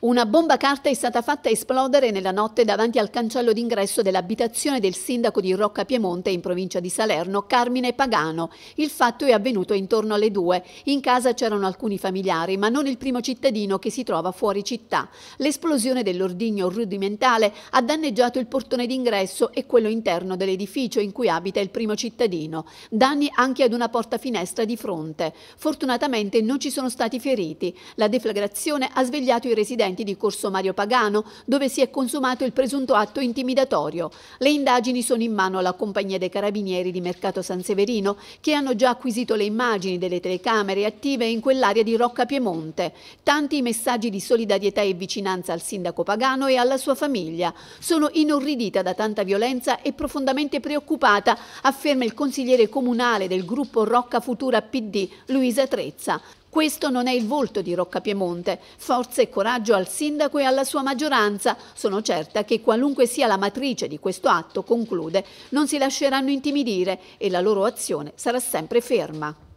Una bomba carta è stata fatta esplodere nella notte davanti al cancello d'ingresso dell'abitazione del sindaco di Rocca Piemonte in provincia di Salerno, Carmine Pagano. Il fatto è avvenuto intorno alle due. In casa c'erano alcuni familiari, ma non il primo cittadino che si trova fuori città. L'esplosione dell'ordigno rudimentale ha danneggiato il portone d'ingresso e quello interno dell'edificio in cui abita il primo cittadino. Danni anche ad una porta finestra di fronte. Fortunatamente non ci sono stati feriti. La deflagrazione ha svegliato i residenti residenti di Corso Mario Pagano, dove si è consumato il presunto atto intimidatorio. Le indagini sono in mano alla Compagnia dei Carabinieri di Mercato San Severino, che hanno già acquisito le immagini delle telecamere attive in quell'area di Rocca Piemonte. Tanti i messaggi di solidarietà e vicinanza al sindaco Pagano e alla sua famiglia. Sono inorridita da tanta violenza e profondamente preoccupata, afferma il consigliere comunale del gruppo Rocca Futura PD, Luisa Trezza. Questo non è il volto di Rocca Piemonte. Forza e coraggio al sindaco e alla sua maggioranza. Sono certa che qualunque sia la matrice di questo atto, conclude, non si lasceranno intimidire e la loro azione sarà sempre ferma.